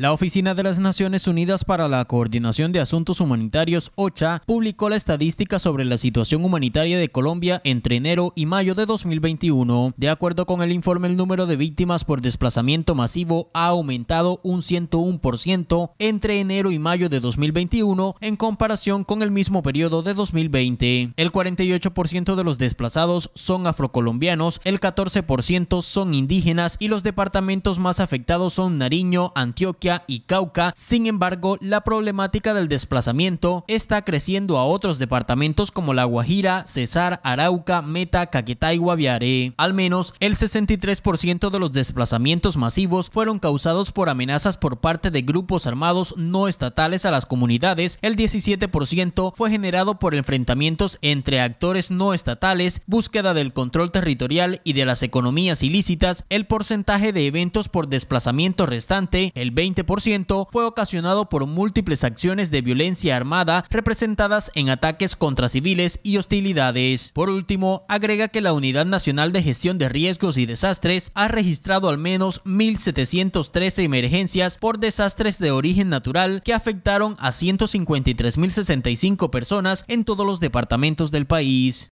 La Oficina de las Naciones Unidas para la Coordinación de Asuntos Humanitarios, OCHA, publicó la estadística sobre la situación humanitaria de Colombia entre enero y mayo de 2021. De acuerdo con el informe, el número de víctimas por desplazamiento masivo ha aumentado un 101% entre enero y mayo de 2021 en comparación con el mismo periodo de 2020. El 48% de los desplazados son afrocolombianos, el 14% son indígenas y los departamentos más afectados son Nariño, Antioquia, y Cauca, sin embargo, la problemática del desplazamiento está creciendo a otros departamentos como La Guajira, Cesar, Arauca, Meta, Caquetá y Guaviare. Al menos el 63% de los desplazamientos masivos fueron causados por amenazas por parte de grupos armados no estatales a las comunidades, el 17% fue generado por enfrentamientos entre actores no estatales, búsqueda del control territorial y de las economías ilícitas, el porcentaje de eventos por desplazamiento restante, el 20 ciento fue ocasionado por múltiples acciones de violencia armada representadas en ataques contra civiles y hostilidades. Por último, agrega que la Unidad Nacional de Gestión de Riesgos y Desastres ha registrado al menos 1.713 emergencias por desastres de origen natural que afectaron a 153.065 personas en todos los departamentos del país.